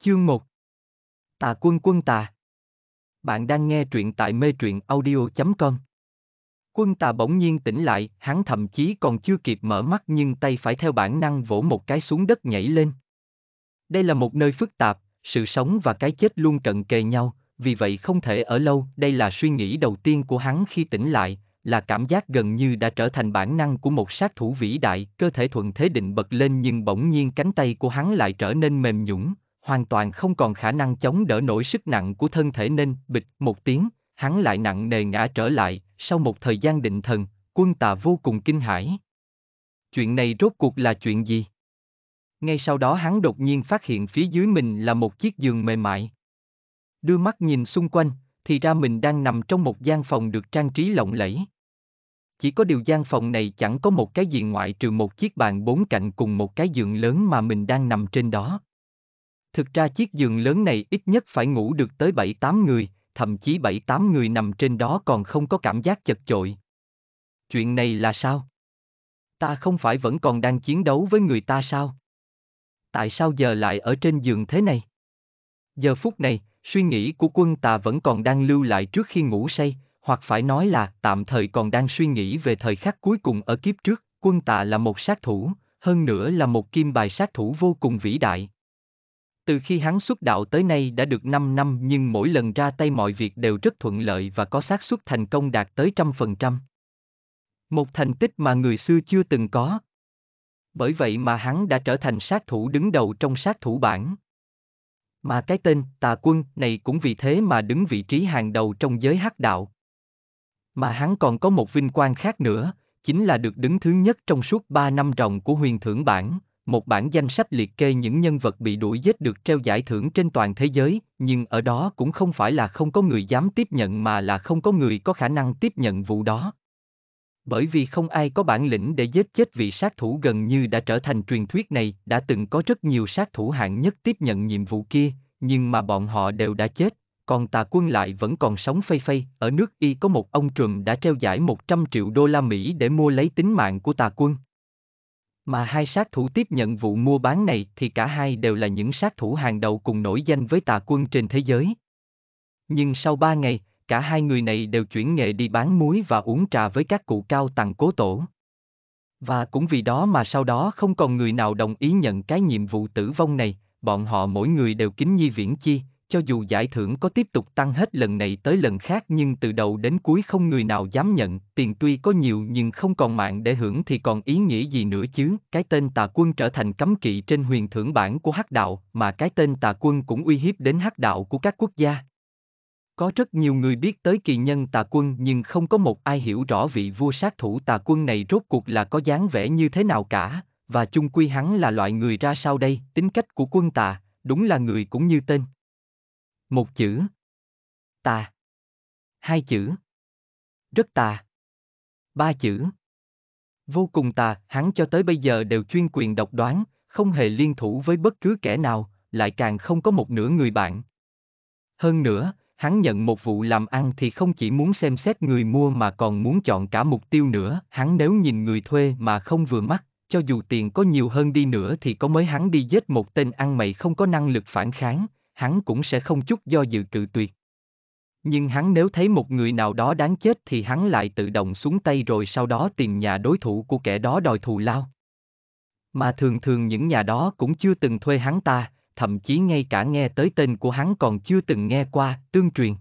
Chương 1 Tà quân quân tà Bạn đang nghe truyện tại mê truyện audio.com Quân tà bỗng nhiên tỉnh lại, hắn thậm chí còn chưa kịp mở mắt nhưng tay phải theo bản năng vỗ một cái xuống đất nhảy lên. Đây là một nơi phức tạp, sự sống và cái chết luôn cận kề nhau, vì vậy không thể ở lâu. Đây là suy nghĩ đầu tiên của hắn khi tỉnh lại, là cảm giác gần như đã trở thành bản năng của một sát thủ vĩ đại, cơ thể thuận thế định bật lên nhưng bỗng nhiên cánh tay của hắn lại trở nên mềm nhũng, hoàn toàn không còn khả năng chống đỡ nổi sức nặng của thân thể nên, bịch, một tiếng, hắn lại nặng nề ngã trở lại, sau một thời gian định thần, quân tà vô cùng kinh hãi. Chuyện này rốt cuộc là chuyện gì? Ngay sau đó hắn đột nhiên phát hiện phía dưới mình là một chiếc giường mềm mại. Đưa mắt nhìn xung quanh, thì ra mình đang nằm trong một gian phòng được trang trí lộng lẫy. Chỉ có điều gian phòng này chẳng có một cái gì ngoại trừ một chiếc bàn bốn cạnh cùng một cái giường lớn mà mình đang nằm trên đó. Thực ra chiếc giường lớn này ít nhất phải ngủ được tới 7-8 người, thậm chí 7-8 người nằm trên đó còn không có cảm giác chật chội. Chuyện này là sao? Ta không phải vẫn còn đang chiến đấu với người ta sao? Tại sao giờ lại ở trên giường thế này? Giờ phút này, suy nghĩ của quân ta vẫn còn đang lưu lại trước khi ngủ say, hoặc phải nói là tạm thời còn đang suy nghĩ về thời khắc cuối cùng ở kiếp trước, quân tà là một sát thủ, hơn nữa là một kim bài sát thủ vô cùng vĩ đại. Từ khi hắn xuất đạo tới nay đã được 5 năm nhưng mỗi lần ra tay mọi việc đều rất thuận lợi và có xác suất thành công đạt tới trăm phần trăm. Một thành tích mà người xưa chưa từng có. Bởi vậy mà hắn đã trở thành sát thủ đứng đầu trong sát thủ bảng. Mà cái tên tà quân này cũng vì thế mà đứng vị trí hàng đầu trong giới hắc đạo. Mà hắn còn có một vinh quang khác nữa, chính là được đứng thứ nhất trong suốt 3 năm ròng của huyền thưởng bảng, một bản danh sách liệt kê những nhân vật bị đuổi giết được treo giải thưởng trên toàn thế giới, nhưng ở đó cũng không phải là không có người dám tiếp nhận mà là không có người có khả năng tiếp nhận vụ đó. Bởi vì không ai có bản lĩnh để giết chết vị sát thủ gần như đã trở thành truyền thuyết này, đã từng có rất nhiều sát thủ hạng nhất tiếp nhận nhiệm vụ kia, nhưng mà bọn họ đều đã chết, còn tà quân lại vẫn còn sống phây phây, ở nước Y có một ông trùm đã treo giải 100 triệu đô la Mỹ để mua lấy tính mạng của tà quân. Mà hai sát thủ tiếp nhận vụ mua bán này thì cả hai đều là những sát thủ hàng đầu cùng nổi danh với tà quân trên thế giới. Nhưng sau ba ngày, cả hai người này đều chuyển nghề đi bán muối và uống trà với các cụ cao tầng cố tổ. Và cũng vì đó mà sau đó không còn người nào đồng ý nhận cái nhiệm vụ tử vong này, bọn họ mỗi người đều kính nhi viễn chi, cho dù giải thưởng có tiếp tục tăng hết lần này tới lần khác nhưng từ đầu đến cuối không người nào dám nhận, tiền tuy có nhiều nhưng không còn mạng để hưởng thì còn ý nghĩa gì nữa chứ, cái tên tà quân trở thành cấm kỵ trên huyền thưởng bản của hắc đạo, mà cái tên tà quân cũng uy hiếp đến hắc đạo của các quốc gia. Có rất nhiều người biết tới kỳ nhân tà quân nhưng không có một ai hiểu rõ vị vua sát thủ tà quân này rốt cuộc là có dáng vẻ như thế nào cả, và chung quy hắn là loại người ra sao đây, tính cách của quân tà, đúng là người cũng như tên. Một chữ. Tà. Hai chữ. Rất tà. Ba chữ. Vô cùng tà, hắn cho tới bây giờ đều chuyên quyền độc đoán, không hề liên thủ với bất cứ kẻ nào, lại càng không có một nửa người bạn. Hơn nữa, hắn nhận một vụ làm ăn thì không chỉ muốn xem xét người mua mà còn muốn chọn cả mục tiêu nữa, hắn nếu nhìn người thuê mà không vừa mắt, cho dù tiền có nhiều hơn đi nữa thì có mới hắn đi giết một tên ăn mày không có năng lực phản kháng, hắn cũng sẽ không chút do dự cự tuyệt. Nhưng hắn nếu thấy một người nào đó đáng chết thì hắn lại tự động xuống tay rồi sau đó tìm nhà đối thủ của kẻ đó đòi thù lao. Mà thường thường những nhà đó cũng chưa từng thuê hắn ta, thậm chí ngay cả nghe tới tên của hắn còn chưa từng nghe qua, tương truyền.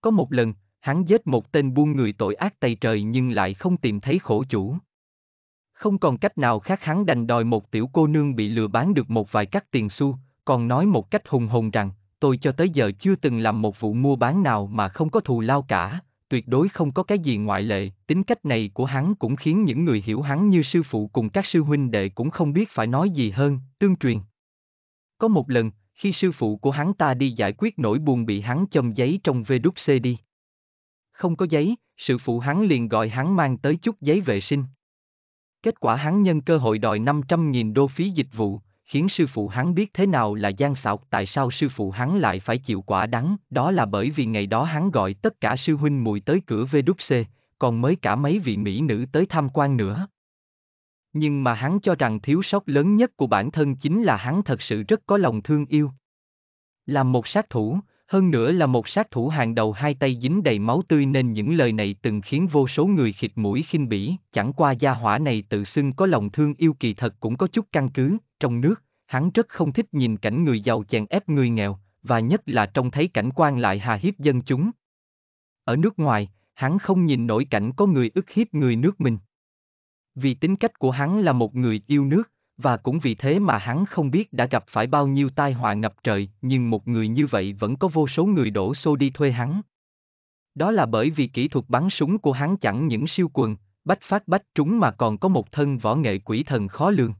Có một lần, hắn giết một tên buôn người tội ác tày trời nhưng lại không tìm thấy khổ chủ. Không còn cách nào khác hắn đành đòi một tiểu cô nương bị lừa bán được một vài cắt tiền xu, còn nói một cách hùng hồn rằng, tôi cho tới giờ chưa từng làm một vụ mua bán nào mà không có thù lao cả, tuyệt đối không có cái gì ngoại lệ, tính cách này của hắn cũng khiến những người hiểu hắn như sư phụ cùng các sư huynh đệ cũng không biết phải nói gì hơn, tương truyền. Có một lần, khi sư phụ của hắn ta đi giải quyết nỗi buồn bị hắn châm giấy trong VWC đi. Không có giấy, sư phụ hắn liền gọi hắn mang tới chút giấy vệ sinh. Kết quả hắn nhân cơ hội đòi 500.000 đô phí dịch vụ, khiến sư phụ hắn biết thế nào là gian xảo, tại sao sư phụ hắn lại phải chịu quả đắng, đó là bởi vì ngày đó hắn gọi tất cả sư huynh muội tới cửa VWC, còn mới cả mấy vị mỹ nữ tới tham quan nữa. Nhưng mà hắn cho rằng thiếu sót lớn nhất của bản thân chính là hắn thật sự rất có lòng thương yêu. Là một sát thủ, hơn nữa là một sát thủ hàng đầu hai tay dính đầy máu tươi nên những lời này từng khiến vô số người khịt mũi khinh bỉ, chẳng qua gia hỏa này tự xưng có lòng thương yêu kỳ thật cũng có chút căn cứ, trong nước, hắn rất không thích nhìn cảnh người giàu chèn ép người nghèo, và nhất là trông thấy cảnh quan lại hà hiếp dân chúng. Ở nước ngoài, hắn không nhìn nổi cảnh có người ức hiếp người nước mình. Vì tính cách của hắn là một người yêu nước, và cũng vì thế mà hắn không biết đã gặp phải bao nhiêu tai họa ngập trời, nhưng một người như vậy vẫn có vô số người đổ xô đi thuê hắn. Đó là bởi vì kỹ thuật bắn súng của hắn chẳng những siêu quần, bách phát bách trúng mà còn có một thân võ nghệ quỷ thần khó lường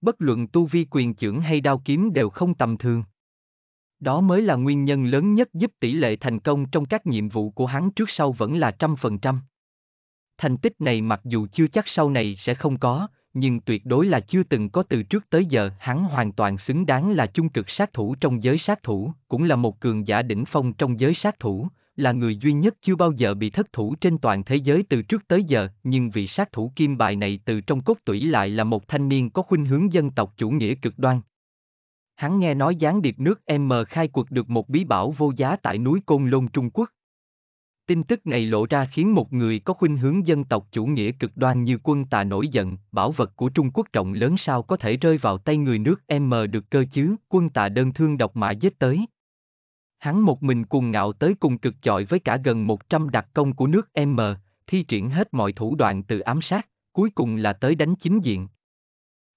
bất luận tu vi quyền trưởng hay đao kiếm đều không tầm thường. Đó mới là nguyên nhân lớn nhất giúp tỷ lệ thành công trong các nhiệm vụ của hắn trước sau vẫn là trăm phần trăm. Thành tích này mặc dù chưa chắc sau này sẽ không có, nhưng tuyệt đối là chưa từng có từ trước tới giờ hắn hoàn toàn xứng đáng là chung cực sát thủ trong giới sát thủ, cũng là một cường giả đỉnh phong trong giới sát thủ, là người duy nhất chưa bao giờ bị thất thủ trên toàn thế giới từ trước tới giờ, nhưng vị sát thủ kim bài này từ trong cốt tủy lại là một thanh niên có khuynh hướng dân tộc chủ nghĩa cực đoan. Hắn nghe nói gián điệp nước M khai quật được một bí bảo vô giá tại núi Côn Lôn Trung Quốc. Tin tức này lộ ra khiến một người có khuynh hướng dân tộc chủ nghĩa cực đoan như quân tà nổi giận, bảo vật của Trung Quốc trọng lớn sao có thể rơi vào tay người nước M được cơ chứ, quân tà đơn thương độc mã giết tới. Hắn một mình cuồng ngạo tới cùng cực chọi với cả gần 100 đặc công của nước M, thi triển hết mọi thủ đoạn từ ám sát, cuối cùng là tới đánh chính diện.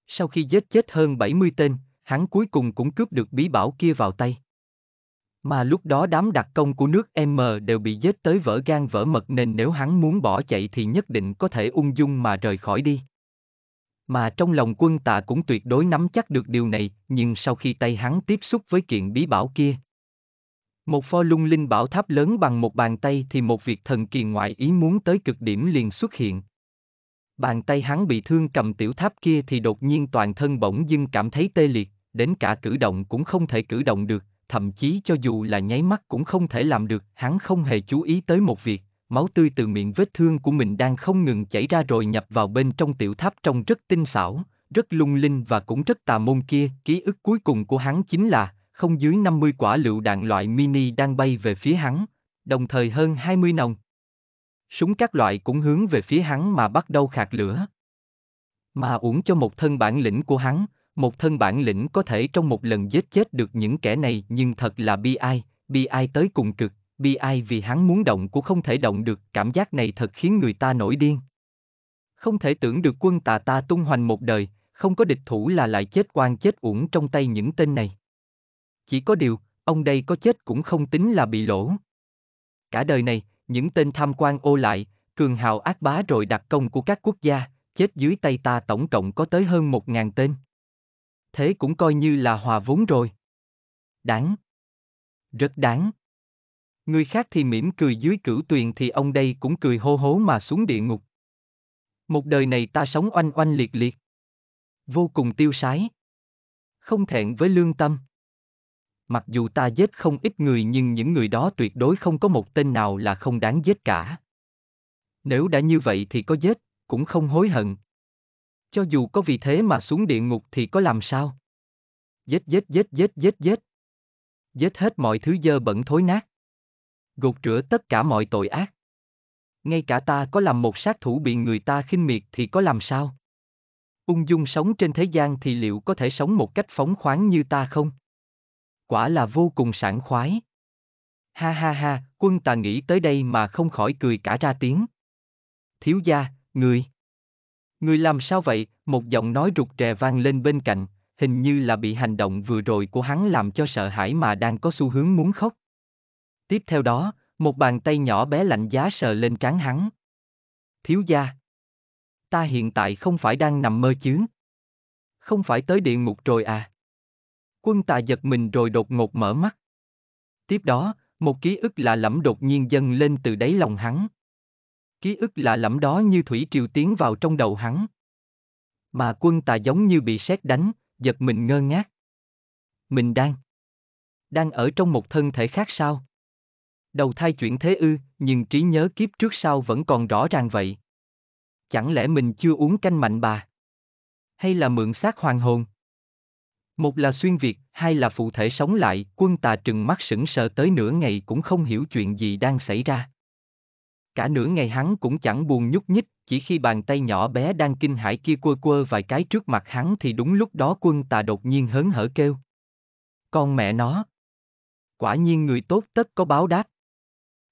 Sau khi giết chết hơn 70 tên, hắn cuối cùng cũng cướp được bí bảo kia vào tay. Mà lúc đó đám đặc công của nước M đều bị giết tới vỡ gan vỡ mật nên nếu hắn muốn bỏ chạy thì nhất định có thể ung dung mà rời khỏi đi. Mà trong lòng quân tạ cũng tuyệt đối nắm chắc được điều này, nhưng sau khi tay hắn tiếp xúc với kiện bí bảo kia, một pho lung linh bảo tháp lớn bằng một bàn tay thì một việc thần kỳ ngoại ý muốn tới cực điểm liền xuất hiện. Bàn tay hắn bị thương cầm tiểu tháp kia thì đột nhiên toàn thân bỗng dưng cảm thấy tê liệt, đến cả cử động cũng không thể cử động được, thậm chí cho dù là nháy mắt cũng không thể làm được, hắn không hề chú ý tới một việc, máu tươi từ miệng vết thương của mình đang không ngừng chảy ra rồi nhập vào bên trong tiểu tháp trông rất tinh xảo, rất lung linh và cũng rất tà môn kia, ký ức cuối cùng của hắn chính là không dưới 50 quả lựu đạn loại mini đang bay về phía hắn, đồng thời hơn 20 nòng. Súng các loại cũng hướng về phía hắn mà bắt đầu khạc lửa. Mà uổng cho một thân bản lĩnh của hắn, một thân bản lĩnh có thể trong một lần giết chết được những kẻ này nhưng thật là bi ai, bi ai tới cùng cực, bi ai vì hắn muốn động cũng không thể động được, cảm giác này thật khiến người ta nổi điên. Không thể tưởng được quân tà ta tung hoành một đời, không có địch thủ là lại chết quan chết uổng trong tay những tên này. Chỉ có điều, ông đây có chết cũng không tính là bị lỗ. Cả đời này, những tên tham quan ô lại, cường hào ác bá rồi đặc công của các quốc gia, chết dưới tay ta tổng cộng có tới hơn một ngàn tên. Thế cũng coi như là hòa vốn rồi. Đáng. Rất đáng. Người khác thì mỉm cười dưới cửu tuyền thì ông đây cũng cười hô hố mà xuống địa ngục. Một đời này ta sống oanh oanh liệt liệt. Vô cùng tiêu sái. Không thẹn với lương tâm mặc dù ta giết không ít người nhưng những người đó tuyệt đối không có một tên nào là không đáng giết cả. Nếu đã như vậy thì có giết, cũng không hối hận. Cho dù có vì thế mà xuống địa ngục thì có làm sao? Giết giết giết giết giết giết. Giết hết mọi thứ dơ bẩn thối nát. Gột rửa tất cả mọi tội ác. Ngay cả ta có làm một sát thủ bị người ta khinh miệt thì có làm sao? Ung dung sống trên thế gian thì liệu có thể sống một cách phóng khoáng như ta không? quả là vô cùng sảng khoái. Ha ha ha, quân ta nghĩ tới đây mà không khỏi cười cả ra tiếng. Thiếu gia, người. Người làm sao vậy, một giọng nói rụt rè vang lên bên cạnh, hình như là bị hành động vừa rồi của hắn làm cho sợ hãi mà đang có xu hướng muốn khóc. Tiếp theo đó, một bàn tay nhỏ bé lạnh giá sờ lên trán hắn. Thiếu gia. Ta hiện tại không phải đang nằm mơ chứ. Không phải tới địa ngục rồi à. Quân Tà giật mình rồi đột ngột mở mắt. Tiếp đó, một ký ức lạ lẫm đột nhiên dâng lên từ đáy lòng hắn. Ký ức lạ lẫm đó như thủy triều tiến vào trong đầu hắn. Mà quân tà giống như bị sét đánh, giật mình ngơ ngác. Mình đang... Đang ở trong một thân thể khác sao? Đầu thai chuyển thế ư, nhưng trí nhớ kiếp trước sau vẫn còn rõ ràng vậy. Chẳng lẽ mình chưa uống canh mạnh bà? Hay là mượn xác hoàng hồn? Một là xuyên Việt, hai là phụ thể sống lại, quân tà trừng mắt sững sờ tới nửa ngày cũng không hiểu chuyện gì đang xảy ra. Cả nửa ngày hắn cũng chẳng buồn nhúc nhích, chỉ khi bàn tay nhỏ bé đang kinh hãi kia quơ quơ vài cái trước mặt hắn thì đúng lúc đó quân tà đột nhiên hớn hở kêu. Con mẹ nó! Quả nhiên người tốt tất có báo đáp.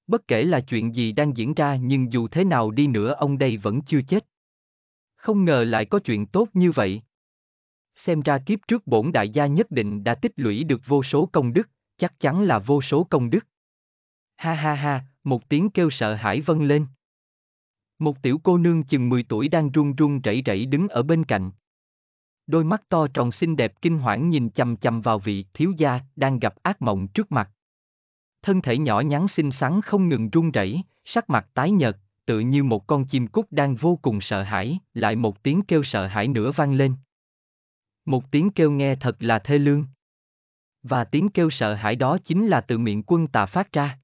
Bất kể là chuyện gì đang diễn ra nhưng dù thế nào đi nữa ông đây vẫn chưa chết. Không ngờ lại có chuyện tốt như vậy xem ra kiếp trước bổn đại gia nhất định đã tích lũy được vô số công đức, chắc chắn là vô số công đức. Ha ha ha, một tiếng kêu sợ hãi vâng lên. Một tiểu cô nương chừng 10 tuổi đang run run rẩy rẩy đứng ở bên cạnh. Đôi mắt to tròn xinh đẹp kinh hoảng nhìn chằm chằm vào vị thiếu gia đang gặp ác mộng trước mặt. Thân thể nhỏ nhắn xinh xắn không ngừng run rẩy, sắc mặt tái nhợt, tự như một con chim cút đang vô cùng sợ hãi, lại một tiếng kêu sợ hãi nữa vang lên. Một tiếng kêu nghe thật là thê lương. Và tiếng kêu sợ hãi đó chính là từ miệng quân tà phát ra.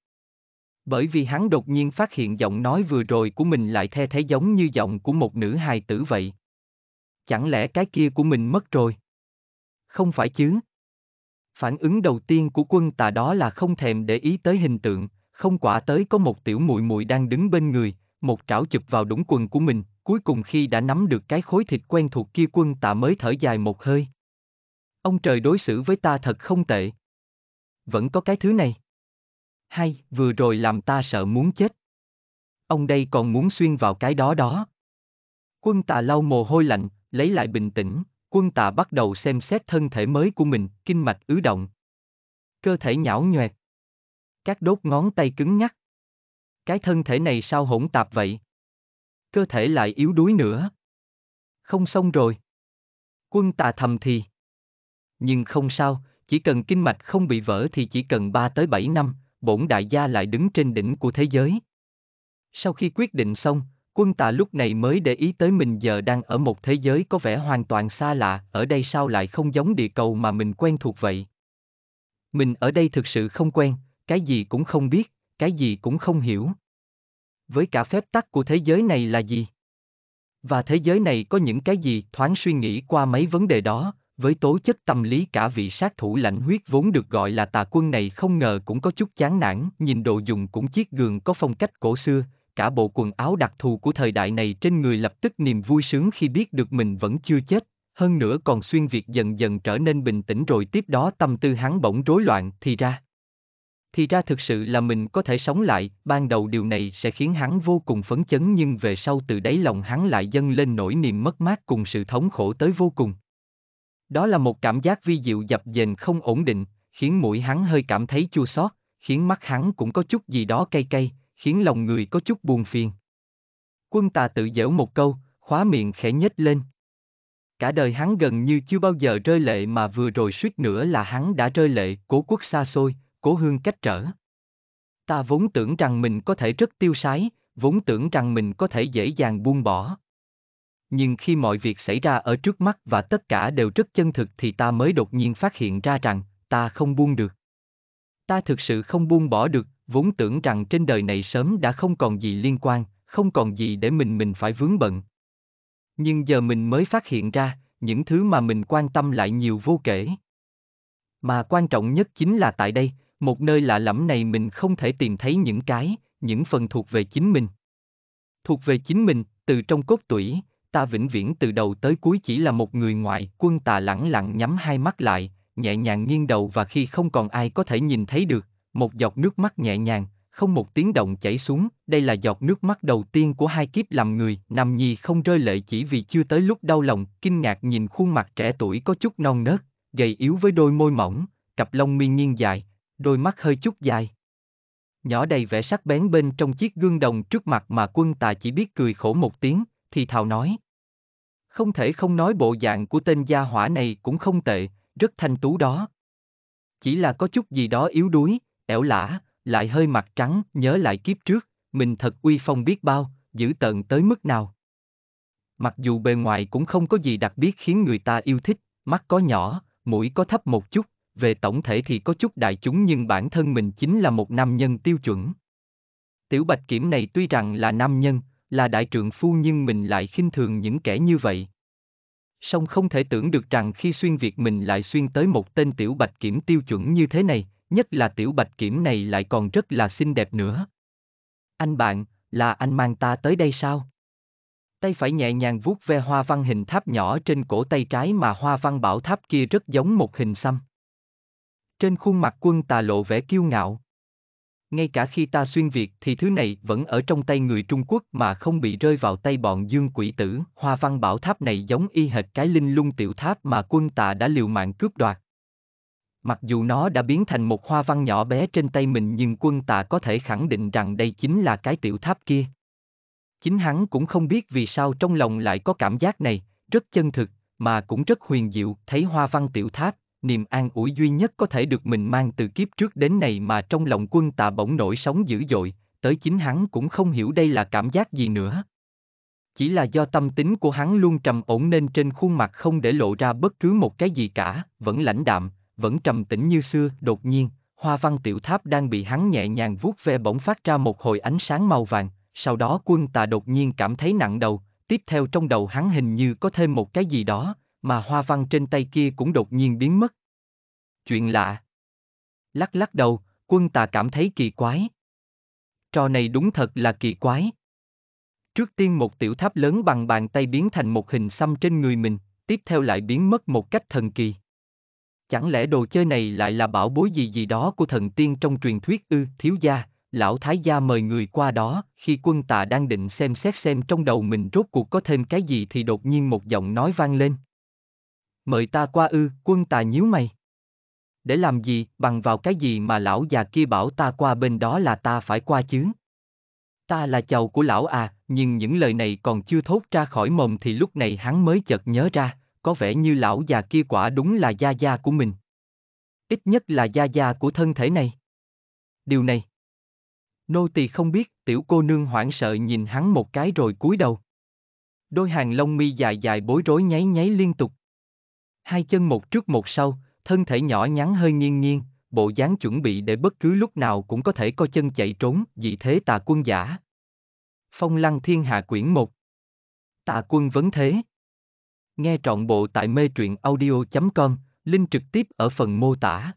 Bởi vì hắn đột nhiên phát hiện giọng nói vừa rồi của mình lại the thế giống như giọng của một nữ hài tử vậy. Chẳng lẽ cái kia của mình mất rồi? Không phải chứ? Phản ứng đầu tiên của quân tà đó là không thèm để ý tới hình tượng, không quả tới có một tiểu muội muội đang đứng bên người, một trảo chụp vào đũng quần của mình, Cuối cùng khi đã nắm được cái khối thịt quen thuộc kia quân tạ mới thở dài một hơi. Ông trời đối xử với ta thật không tệ. Vẫn có cái thứ này. Hay, vừa rồi làm ta sợ muốn chết. Ông đây còn muốn xuyên vào cái đó đó. Quân tạ lau mồ hôi lạnh, lấy lại bình tĩnh, quân tạ bắt đầu xem xét thân thể mới của mình, kinh mạch ứ động. Cơ thể nhão nhoẹt. Các đốt ngón tay cứng nhắc. Cái thân thể này sao hỗn tạp vậy? cơ thể lại yếu đuối nữa. Không xong rồi. Quân tà thầm thì. Nhưng không sao, chỉ cần kinh mạch không bị vỡ thì chỉ cần 3 tới 7 năm, bổn đại gia lại đứng trên đỉnh của thế giới. Sau khi quyết định xong, quân tà lúc này mới để ý tới mình giờ đang ở một thế giới có vẻ hoàn toàn xa lạ, ở đây sao lại không giống địa cầu mà mình quen thuộc vậy. Mình ở đây thực sự không quen, cái gì cũng không biết, cái gì cũng không hiểu với cả phép tắc của thế giới này là gì? Và thế giới này có những cái gì thoáng suy nghĩ qua mấy vấn đề đó, với tố chất tâm lý cả vị sát thủ lãnh huyết vốn được gọi là tà quân này không ngờ cũng có chút chán nản, nhìn đồ dùng cũng chiếc gường có phong cách cổ xưa, cả bộ quần áo đặc thù của thời đại này trên người lập tức niềm vui sướng khi biết được mình vẫn chưa chết, hơn nữa còn xuyên việc dần dần trở nên bình tĩnh rồi tiếp đó tâm tư hắn bỗng rối loạn thì ra thì ra thực sự là mình có thể sống lại, ban đầu điều này sẽ khiến hắn vô cùng phấn chấn nhưng về sau từ đáy lòng hắn lại dâng lên nỗi niềm mất mát cùng sự thống khổ tới vô cùng. Đó là một cảm giác vi diệu dập dềnh không ổn định, khiến mũi hắn hơi cảm thấy chua xót, khiến mắt hắn cũng có chút gì đó cay cay, khiến lòng người có chút buồn phiền. Quân tà tự dễu một câu, khóa miệng khẽ nhếch lên. Cả đời hắn gần như chưa bao giờ rơi lệ mà vừa rồi suýt nữa là hắn đã rơi lệ, cố quốc xa xôi, cố hương cách trở. Ta vốn tưởng rằng mình có thể rất tiêu sái, vốn tưởng rằng mình có thể dễ dàng buông bỏ. Nhưng khi mọi việc xảy ra ở trước mắt và tất cả đều rất chân thực thì ta mới đột nhiên phát hiện ra rằng, ta không buông được. Ta thực sự không buông bỏ được, vốn tưởng rằng trên đời này sớm đã không còn gì liên quan, không còn gì để mình mình phải vướng bận. Nhưng giờ mình mới phát hiện ra, những thứ mà mình quan tâm lại nhiều vô kể. Mà quan trọng nhất chính là tại đây, một nơi lạ lẫm này mình không thể tìm thấy những cái, những phần thuộc về chính mình. Thuộc về chính mình, từ trong cốt tủy, ta vĩnh viễn từ đầu tới cuối chỉ là một người ngoại quân tà lẳng lặng nhắm hai mắt lại, nhẹ nhàng nghiêng đầu và khi không còn ai có thể nhìn thấy được, một giọt nước mắt nhẹ nhàng, không một tiếng động chảy xuống, đây là giọt nước mắt đầu tiên của hai kiếp làm người, nằm Nhi không rơi lệ chỉ vì chưa tới lúc đau lòng, kinh ngạc nhìn khuôn mặt trẻ tuổi có chút non nớt, gầy yếu với đôi môi mỏng, cặp lông mi nghiêng dài, đôi mắt hơi chút dài. Nhỏ đầy vẻ sắc bén bên trong chiếc gương đồng trước mặt mà quân tà chỉ biết cười khổ một tiếng, thì thào nói. Không thể không nói bộ dạng của tên gia hỏa này cũng không tệ, rất thanh tú đó. Chỉ là có chút gì đó yếu đuối, ẻo lả, lại hơi mặt trắng, nhớ lại kiếp trước, mình thật uy phong biết bao, giữ tận tới mức nào. Mặc dù bề ngoài cũng không có gì đặc biệt khiến người ta yêu thích, mắt có nhỏ, mũi có thấp một chút, về tổng thể thì có chút đại chúng nhưng bản thân mình chính là một nam nhân tiêu chuẩn. Tiểu Bạch Kiểm này tuy rằng là nam nhân, là đại trượng phu nhưng mình lại khinh thường những kẻ như vậy. Song không thể tưởng được rằng khi xuyên việc mình lại xuyên tới một tên Tiểu Bạch Kiểm tiêu chuẩn như thế này, nhất là Tiểu Bạch Kiểm này lại còn rất là xinh đẹp nữa. Anh bạn, là anh mang ta tới đây sao? Tay phải nhẹ nhàng vuốt ve hoa văn hình tháp nhỏ trên cổ tay trái mà hoa văn bảo tháp kia rất giống một hình xăm. Trên khuôn mặt quân tà lộ vẻ kiêu ngạo. Ngay cả khi ta xuyên Việt thì thứ này vẫn ở trong tay người Trung Quốc mà không bị rơi vào tay bọn dương quỷ tử. Hoa văn bảo tháp này giống y hệt cái linh lung tiểu tháp mà quân tà đã liều mạng cướp đoạt. Mặc dù nó đã biến thành một hoa văn nhỏ bé trên tay mình nhưng quân tà có thể khẳng định rằng đây chính là cái tiểu tháp kia. Chính hắn cũng không biết vì sao trong lòng lại có cảm giác này, rất chân thực, mà cũng rất huyền diệu, thấy hoa văn tiểu tháp, niềm an ủi duy nhất có thể được mình mang từ kiếp trước đến này mà trong lòng quân tạ bỗng nổi sóng dữ dội, tới chính hắn cũng không hiểu đây là cảm giác gì nữa. Chỉ là do tâm tính của hắn luôn trầm ổn nên trên khuôn mặt không để lộ ra bất cứ một cái gì cả, vẫn lãnh đạm, vẫn trầm tĩnh như xưa, đột nhiên, hoa văn tiểu tháp đang bị hắn nhẹ nhàng vuốt ve bỗng phát ra một hồi ánh sáng màu vàng, sau đó quân tà đột nhiên cảm thấy nặng đầu, tiếp theo trong đầu hắn hình như có thêm một cái gì đó, mà hoa văn trên tay kia cũng đột nhiên biến mất. Chuyện lạ. Lắc lắc đầu, quân tà cảm thấy kỳ quái. Trò này đúng thật là kỳ quái. Trước tiên một tiểu tháp lớn bằng bàn tay biến thành một hình xăm trên người mình, tiếp theo lại biến mất một cách thần kỳ. Chẳng lẽ đồ chơi này lại là bảo bối gì gì đó của thần tiên trong truyền thuyết ư, thiếu gia, lão thái gia mời người qua đó, khi quân tà đang định xem xét xem trong đầu mình rốt cuộc có thêm cái gì thì đột nhiên một giọng nói vang lên mời ta qua ư, quân tà nhíu mày. Để làm gì, bằng vào cái gì mà lão già kia bảo ta qua bên đó là ta phải qua chứ? Ta là chầu của lão à, nhưng những lời này còn chưa thốt ra khỏi mồm thì lúc này hắn mới chợt nhớ ra, có vẻ như lão già kia quả đúng là gia gia của mình. Ít nhất là gia gia của thân thể này. Điều này. Nô tỳ không biết, tiểu cô nương hoảng sợ nhìn hắn một cái rồi cúi đầu. Đôi hàng lông mi dài dài bối rối nháy nháy liên tục, hai chân một trước một sau, thân thể nhỏ nhắn hơi nghiêng nghiêng, bộ dáng chuẩn bị để bất cứ lúc nào cũng có thể co chân chạy trốn, dị thế tà quân giả. Phong lăng thiên hạ quyển 1 Tà quân vấn thế Nghe trọn bộ tại mê truyện audio.com, link trực tiếp ở phần mô tả.